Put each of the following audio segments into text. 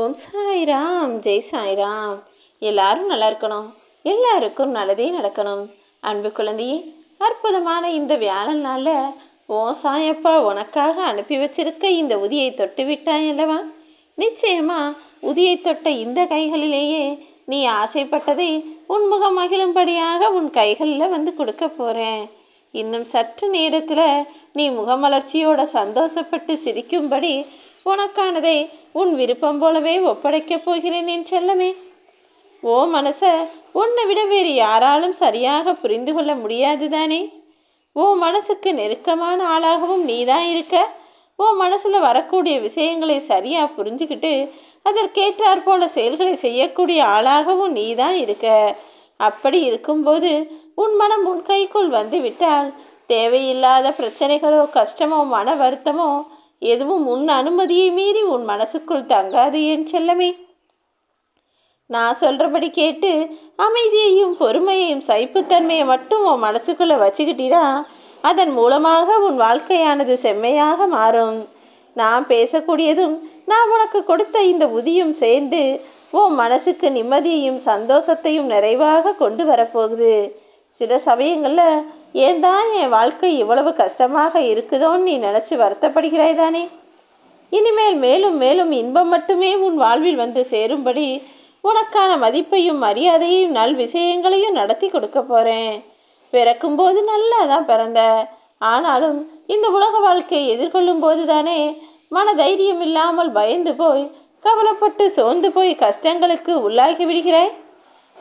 ஓம் சாய்ராம் ஜெய் சாய்ராம் எல்லாரும் நல்லா இருக்கணும் எல்லாருக்கும் நல்லதே நடக்கணும் அன்பு குழந்தையே அற்புதமான இந்த வியாழன் நாளில் ஓ சாயப்பா உனக்காக அனுப்பி வச்சிருக்க இந்த உதியை தொட்டு விட்டாய் அல்லவா நிச்சயமா உதியை தொட்ட இந்த கைகளிலேயே நீ ஆசைப்பட்டதை உன்முகம் மகிழும்படியாக உன் கைகளில் வந்து கொடுக்க போகிறேன் இன்னும் சற்று நேரத்தில் நீ முகமலர்ச்சியோட சந்தோஷப்பட்டு சிரிக்கும்படி உனக்கானதை உன் விருப்பம் போலவே ஒப்படைக்கப் போகிறேன் என் செல்லமே ஓ மனச உன்னை விட வேறு யாராலும் சரியாக புரிந்து கொள்ள முடியாது தானே ஓ மனசுக்கு நெருக்கமான ஆளாகவும் நீதான் இருக்க ஓ மனசில் வரக்கூடிய விஷயங்களை சரியாக புரிஞ்சுக்கிட்டு அதற்கேற்றாற் போல செயல்களை செய்யக்கூடிய ஆளாகவும் நீதான் இருக்க அப்படி இருக்கும்போது உன் மனம் உன் கைக்குள் வந்து விட்டால் தேவையில்லாத பிரச்சனைகளோ கஷ்டமோ மன வருத்தமோ எதுவும் உன் அனுமதியை மீறி உன் மனசுக்குள் தங்காது என் செல்லமே நான் சொல்கிறபடி கேட்டு அமைதியையும் பொறுமையையும் சைப்புத்தன்மையை மட்டும் உன் மனசுக்குள்ளே வச்சுக்கிட்டீனா அதன் மூலமாக உன் வாழ்க்கையானது செம்மையாக மாறும் நான் பேசக்கூடியதும் நான் உனக்கு கொடுத்த இந்த உதியும் சேர்ந்து உன் மனசுக்கு நிம்மதியையும் சந்தோஷத்தையும் நிறைவாக கொண்டு வரப்போகுது சில சமயங்களில் ஏன் தான் என் வாழ்க்கை இவ்வளவு கஷ்டமாக இருக்குதோன்னு நீ நினச்சி வருத்தப்படுகிறாய் தானே இனிமேல் மேலும் மேலும் இன்பம் மட்டுமே உன் வாழ்வில் வந்து சேரும்படி உனக்கான மதிப்பையும் மரியாதையும் நல் விஷயங்களையும் நடத்தி கொடுக்க போகிறேன் பிறக்கும்போது நல்லா தான் பிறந்த ஆனாலும் இந்த உலக வாழ்க்கையை எதிர்கொள்ளும் போது தானே மன தைரியம் இல்லாமல் பயந்து போய் கவலைப்பட்டு சோர்ந்து போய் கஷ்டங்களுக்கு உள்ளாகி விடுகிறாய்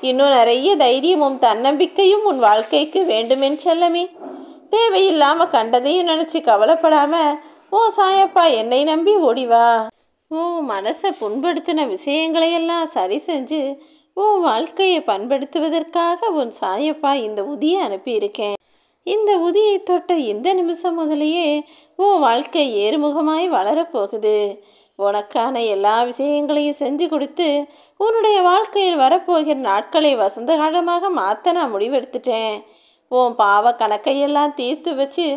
இன்னும் நிறைய தைரியமும் தன்னம்பிக்கையும் உன் வாழ்க்கைக்கு வேண்டுமென் செல்லமே தேவையில்லாமல் கண்டதையும் நினச்சி கவலைப்படாம ஓ சாயப்பா என்னை நம்பி ஓடிவா ஓ மனசை புண்படுத்தின விஷயங்களையெல்லாம் சரி செஞ்சு உன் வாழ்க்கையை பண்படுத்துவதற்காக உன் சாயப்பா இந்த உதியை அனுப்பியிருக்கேன் இந்த உதியை தொட்ட இந்த நிமிஷம் முதலேயே உன் வாழ்க்கை ஏறுமுகமாய் வளரப்போகுது உனக்கான எல்லா விஷயங்களையும் செஞ்சு கொடுத்து உன்னுடைய வாழ்க்கையில் வரப்போகிற நாட்களை வசந்த காலமாக மாற்ற நான் முடிவெடுத்துட்டேன் உன் பாவ கணக்கையெல்லாம் தீர்த்து வச்சு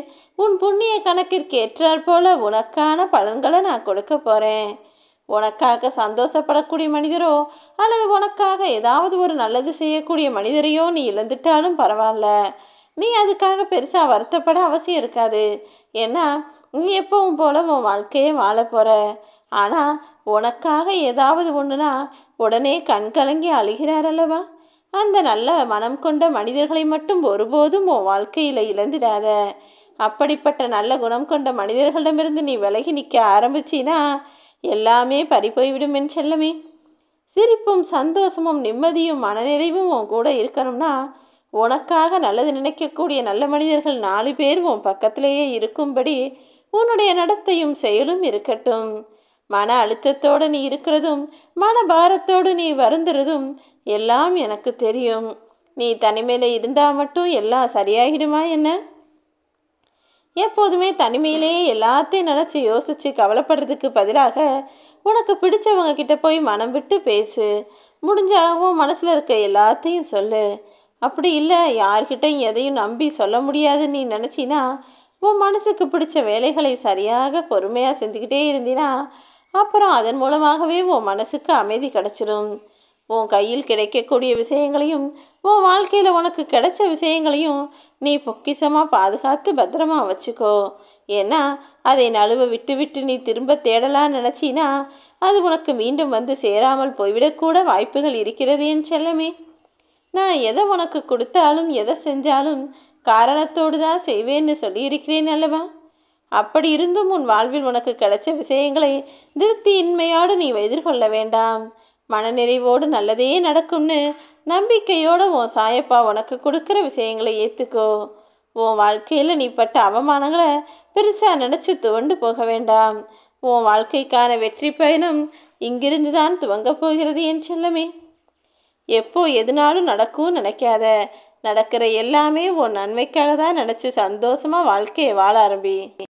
உன் புண்ணிய கணக்கிற்கேற்றாற் போல உனக்கான பலன்களை நான் கொடுக்க போகிறேன் உனக்காக சந்தோஷப்படக்கூடிய மனிதரோ அல்லது உனக்காக ஏதாவது ஒரு நல்லது செய்யக்கூடிய மனிதரையோ நீ இழந்துட்டாலும் பரவாயில்ல நீ அதுக்காக பெருசாக வருத்தப்பட அவசியம் இருக்காது ஏன்னா நீ எப்பவும் போல் உன் வாழ்க்கையை வாழ போகிற ஆனால் உனக்காக ஏதாவது ஒன்றுனா உடனே கண் கலங்கி அழுகிறார் அல்லவா அந்த நல்ல மனம் கொண்ட மனிதர்களை மட்டும் ஒருபோதும் உன் வாழ்க்கையில் இழந்துடாத அப்படிப்பட்ட நல்ல குணம் கொண்ட மனிதர்களிடமிருந்து நீ விலகி நிற்க ஆரம்பிச்சினா எல்லாமே பறிப்போய்விடும் என் செல்லமே சிரிப்பும் சந்தோஷமும் நிம்மதியும் மனநிறைவும் உன் கூட இருக்கணும்னா உனக்காக நல்லது நினைக்கக்கூடிய நல்ல மனிதர்கள் நாலு பேர் உன் பக்கத்திலேயே இருக்கும்படி உன்னுடைய நடத்தையும் செயலும் இருக்கட்டும் மன அழுத்தத்தோடு நீ இருக்கிறதும் மன பாரத்தோடு நீ வருந்துறதும் எல்லாம் எனக்கு தெரியும் நீ தனிமையில் இருந்தால் மட்டும் எல்லாம் சரியாகிடுமா என்ன எப்போதுமே தனிமையிலேயே எல்லாத்தையும் நினச்சி யோசித்து கவலைப்படுறதுக்கு பதிலாக உனக்கு பிடிச்சவங்க கிட்ட போய் மனம் விட்டு பேசு முடிஞ்சாவும் மனசில் இருக்க எல்லாத்தையும் சொல்லு அப்படி இல்லை யார்கிட்டையும் எதையும் நம்பி சொல்ல முடியாதுன்னு நீ நினச்சினா உன் மனசுக்கு பிடிச்ச வேலைகளை சரியாக பொறுமையாக செஞ்சுக்கிட்டே இருந்தினா அப்புறம் அதன் மூலமாகவே உன் மனசுக்கு அமைதி கிடச்சிடும் உன் கையில் கிடைக்கக்கூடிய விஷயங்களையும் உன் வாழ்க்கையில் உனக்கு கிடைச்ச விஷயங்களையும் நீ பொக்கிசமாக பாதுகாத்து பத்திரமா வச்சுக்கோ ஏன்னா அதை நழுவ விட்டு விட்டு நீ திரும்ப தேடலான்னு நினச்சினா அது உனக்கு மீண்டும் வந்து சேராமல் போய்விடக்கூட வாய்ப்புகள் இருக்கிறது என் செல்லமே நான் எதை உனக்கு கொடுத்தாலும் எதை செஞ்சாலும் காரணத்தோடு தான் செய்வேன்னு சொல்லியிருக்கிறேன் அல்லவா அப்படி இருந்தும் உன் வாழ்வில் உனக்கு கிடைச்ச விஷயங்களை திருப்தியின்மையோடு நீ எதிர்கொள்ள வேண்டாம் மனநிறைவோடு நல்லதே நடக்கும்னு நம்பிக்கையோடு உன் சாயப்பா உனக்கு கொடுக்குற விஷயங்களை ஏற்றுக்கோ உன் வாழ்க்கையில் நீ பட்ட அவமானங்களை பெருசாக நினச்சி துவண்டு போக வேண்டாம் உன் வாழ்க்கைக்கான வெற்றி பயணம் இங்கிருந்து தான் துவங்கப் போகிறது என் செல்லமே எப்போ எதுனாலும் நடக்கும் நினைக்காத நடக்கிற எல்லாமே உன் நன்மைக்காக தான் நினச்சி சந்தோஷமாக வாழ்க்கையை வாழ ஆரம்பி